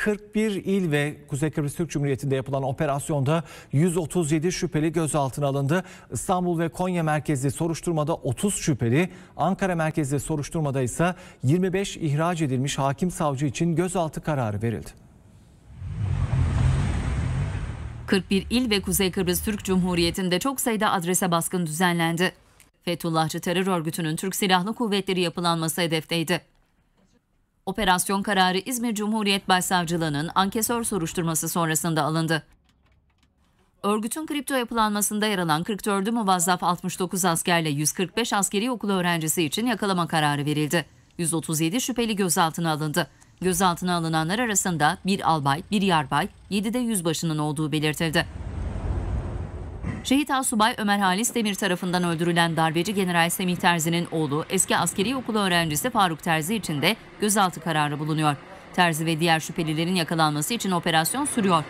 41 il ve Kuzey Kıbrıs Türk Cumhuriyeti'nde yapılan operasyonda 137 şüpheli gözaltına alındı. İstanbul ve Konya merkezli soruşturmada 30 şüpheli, Ankara merkezli soruşturmada ise 25 ihraç edilmiş hakim savcı için gözaltı kararı verildi. 41 il ve Kuzey Kıbrıs Türk Cumhuriyeti'nde çok sayıda adrese baskın düzenlendi. Fethullahçı terör örgütünün Türk Silahlı Kuvvetleri yapılanması hedefteydi. Operasyon kararı İzmir Cumhuriyet Başsavcılığı'nın ankesör soruşturması sonrasında alındı. Örgütün kripto yapılanmasında yer alan 44 muvazzaf 69 askerle 145 askeri okul öğrencisi için yakalama kararı verildi. 137 şüpheli gözaltına alındı. Gözaltına alınanlar arasında bir albay, bir yarbay, 7 de yüzbaşının olduğu belirtildi. Şehit Asubay Ömer Halis Demir tarafından öldürülen darbeci General Semih Terzi'nin oğlu eski askeri okulu öğrencisi Faruk Terzi için de gözaltı kararı bulunuyor. Terzi ve diğer şüphelilerin yakalanması için operasyon sürüyor.